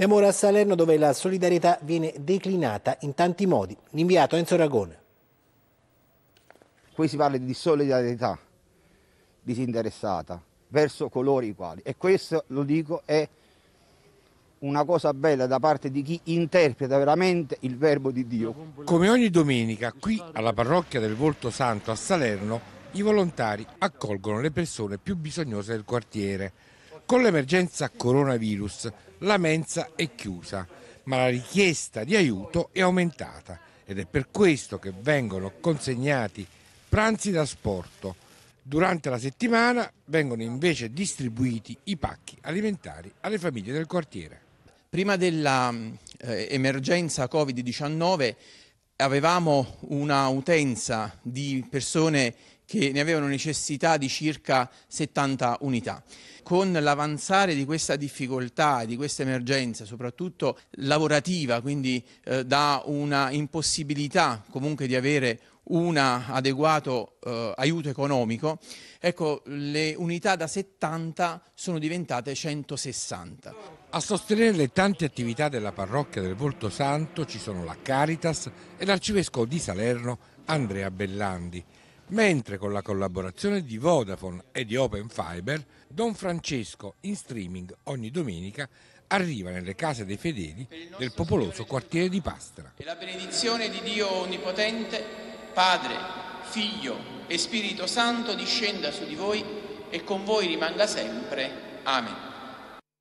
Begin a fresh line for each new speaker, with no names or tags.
Andiamo ora a Salerno dove la solidarietà viene declinata in tanti modi. L'inviato Enzo Ragone. Qui si parla di solidarietà disinteressata verso coloro i quali. E questo, lo dico, è una cosa bella da parte di chi interpreta veramente il verbo di Dio.
Come ogni domenica, qui alla parrocchia del Volto Santo a Salerno, i volontari accolgono le persone più bisognose del quartiere. Con l'emergenza coronavirus la mensa è chiusa, ma la richiesta di aiuto è aumentata ed è per questo che vengono consegnati pranzi da sporto. Durante la settimana vengono invece distribuiti i pacchi alimentari alle famiglie del
quartiere. Prima dell'emergenza eh, Covid-19 avevamo una utenza di persone che ne avevano necessità di circa 70 unità. Con l'avanzare di questa difficoltà, di questa emergenza, soprattutto lavorativa, quindi eh, da una impossibilità comunque di avere un adeguato eh, aiuto economico, ecco, le unità da 70 sono diventate 160. A
sostenere le tante attività della parrocchia del Volto Santo ci sono la Caritas e l'arcivescovo di Salerno Andrea Bellandi mentre con la collaborazione di Vodafone e di Open Fiber, Don Francesco in streaming ogni domenica arriva nelle case dei fedeli del popoloso quartiere di Pastra.
E la benedizione di Dio Onnipotente, Padre, Figlio e Spirito Santo discenda su di voi e con voi rimanga sempre. Amen.